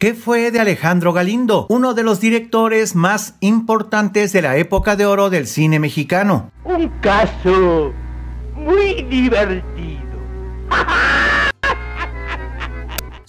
¿Qué fue de Alejandro Galindo, uno de los directores más importantes de la época de oro del cine mexicano? Un caso muy divertido.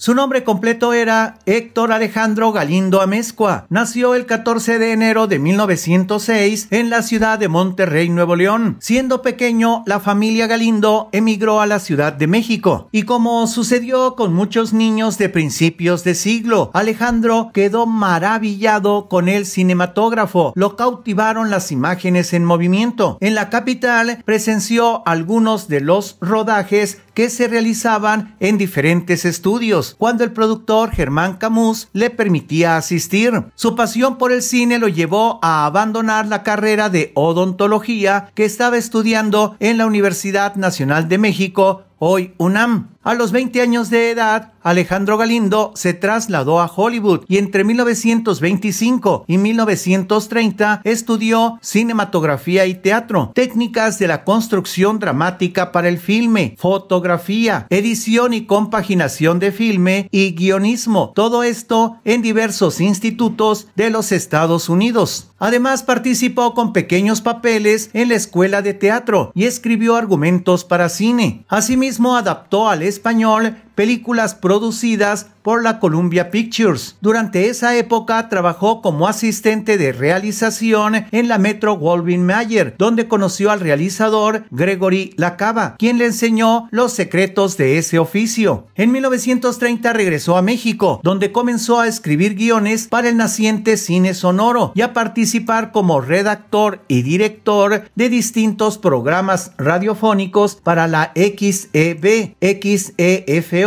Su nombre completo era Héctor Alejandro Galindo Amezcua. Nació el 14 de enero de 1906 en la ciudad de Monterrey, Nuevo León. Siendo pequeño, la familia Galindo emigró a la Ciudad de México. Y como sucedió con muchos niños de principios de siglo, Alejandro quedó maravillado con el cinematógrafo. Lo cautivaron las imágenes en movimiento. En la capital presenció algunos de los rodajes que se realizaban en diferentes estudios, cuando el productor Germán Camus le permitía asistir. Su pasión por el cine lo llevó a abandonar la carrera de odontología que estaba estudiando en la Universidad Nacional de México hoy UNAM. A los 20 años de edad, Alejandro Galindo se trasladó a Hollywood y entre 1925 y 1930 estudió cinematografía y teatro, técnicas de la construcción dramática para el filme, fotografía, edición y compaginación de filme y guionismo, todo esto en diversos institutos de los Estados Unidos. Además, participó con pequeños papeles en la escuela de teatro y escribió argumentos para cine. Asimismo, adaptó al español películas producidas por la Columbia Pictures. Durante esa época trabajó como asistente de realización en la Metro Goldwyn Mayer, donde conoció al realizador Gregory Lacava, quien le enseñó los secretos de ese oficio. En 1930 regresó a México, donde comenzó a escribir guiones para el naciente cine sonoro y a participar como redactor y director de distintos programas radiofónicos para la XEB, XEF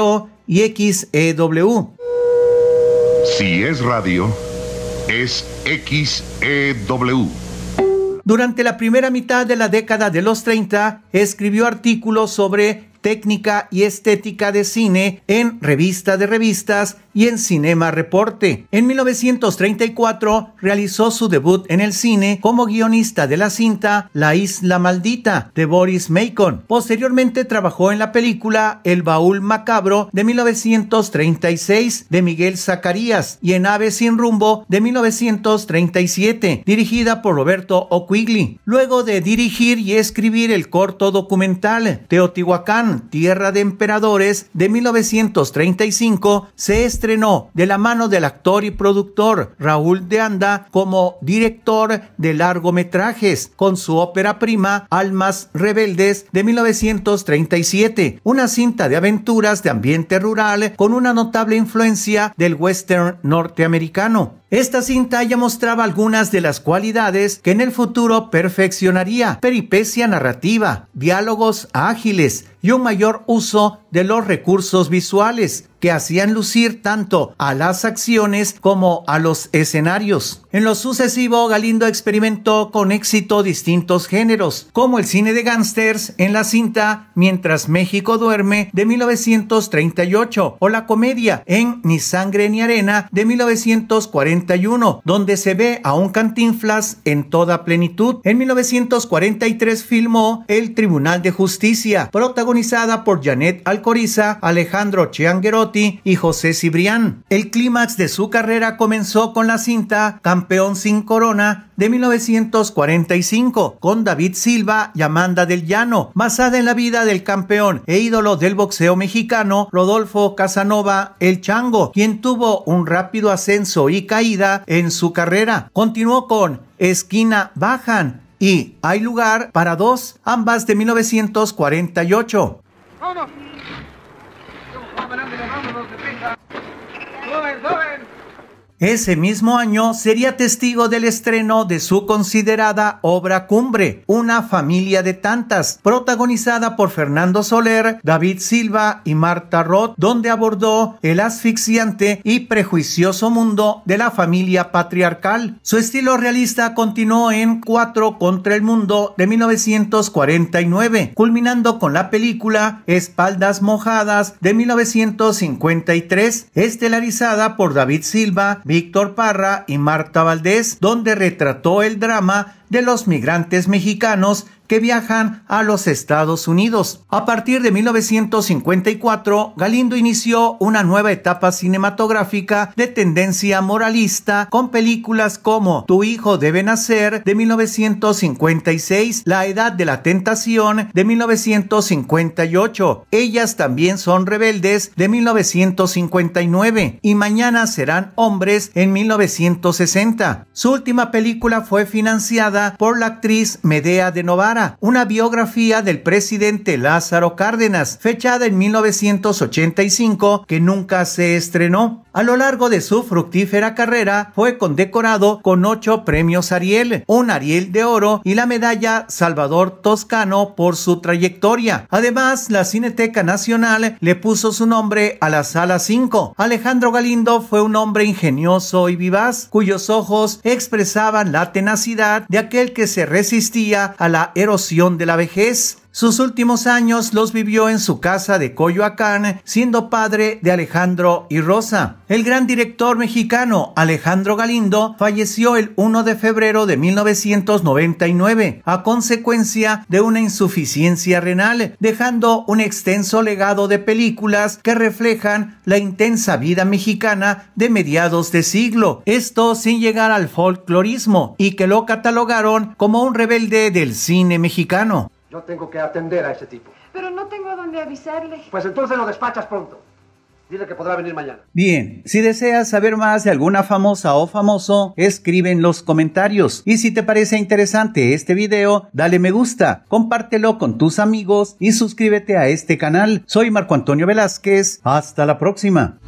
y XEW. Si es radio, es XEW. Durante la primera mitad de la década de los 30, escribió artículos sobre técnica y estética de cine en Revista de Revistas y en Cinema Reporte. En 1934 realizó su debut en el cine como guionista de la cinta La Isla Maldita de Boris Macon. Posteriormente trabajó en la película El Baúl Macabro de 1936 de Miguel Zacarías y en Ave sin rumbo de 1937, dirigida por Roberto O'Quigley. Luego de dirigir y escribir el corto documental Teotihuacán Tierra de Emperadores de 1935 se estrenó de la mano del actor y productor Raúl de Anda como director de largometrajes con su ópera prima Almas Rebeldes de 1937, una cinta de aventuras de ambiente rural con una notable influencia del western norteamericano. Esta cinta ya mostraba algunas de las cualidades que en el futuro perfeccionaría, peripecia narrativa, diálogos ágiles y un mayor uso de los recursos visuales que hacían lucir tanto a las acciones como a los escenarios. En lo sucesivo, Galindo experimentó con éxito distintos géneros, como el cine de gángsters en la cinta Mientras México duerme de 1938 o la comedia en Ni sangre ni arena de 1941, donde se ve a un cantinflas en toda plenitud. En 1943 filmó El Tribunal de Justicia, protagonizada por Janet Alcón Coriza, Alejandro Chiangherotti y José Cibrián. El clímax de su carrera comenzó con la cinta Campeón sin Corona de 1945 con David Silva y Amanda del Llano, basada en la vida del campeón e ídolo del boxeo mexicano Rodolfo Casanova El Chango, quien tuvo un rápido ascenso y caída en su carrera. Continuó con Esquina Bajan y Hay lugar para dos, ambas de 1948 parando los vamos, ese mismo año sería testigo del estreno de su considerada obra cumbre, Una familia de tantas, protagonizada por Fernando Soler, David Silva y Marta Roth, donde abordó el asfixiante y prejuicioso mundo de la familia patriarcal. Su estilo realista continuó en Cuatro contra el mundo de 1949, culminando con la película Espaldas mojadas de 1953, estelarizada por David Silva, Víctor Parra y Marta Valdés, donde retrató el drama de los migrantes mexicanos que viajan a los Estados Unidos. A partir de 1954, Galindo inició una nueva etapa cinematográfica de tendencia moralista con películas como Tu hijo debe nacer de 1956, La edad de la tentación de 1958, Ellas también son rebeldes de 1959 y Mañana serán hombres en 1960. Su última película fue financiada por la actriz Medea de Novara, una biografía del presidente Lázaro Cárdenas, fechada en 1985, que nunca se estrenó. A lo largo de su fructífera carrera fue condecorado con ocho premios Ariel, un Ariel de Oro y la medalla Salvador Toscano por su trayectoria. Además, la Cineteca Nacional le puso su nombre a la Sala 5. Alejandro Galindo fue un hombre ingenioso y vivaz, cuyos ojos expresaban la tenacidad de aquel que se resistía a la erosión de la vejez sus últimos años los vivió en su casa de Coyoacán, siendo padre de Alejandro y Rosa. El gran director mexicano Alejandro Galindo falleció el 1 de febrero de 1999 a consecuencia de una insuficiencia renal, dejando un extenso legado de películas que reflejan la intensa vida mexicana de mediados de siglo, esto sin llegar al folclorismo y que lo catalogaron como un rebelde del cine mexicano. No tengo que atender a ese tipo. Pero no tengo dónde avisarle. Pues entonces lo despachas pronto. Dile que podrá venir mañana. Bien, si deseas saber más de alguna famosa o famoso, escribe en los comentarios. Y si te parece interesante este video, dale me gusta, compártelo con tus amigos y suscríbete a este canal. Soy Marco Antonio Velázquez, hasta la próxima.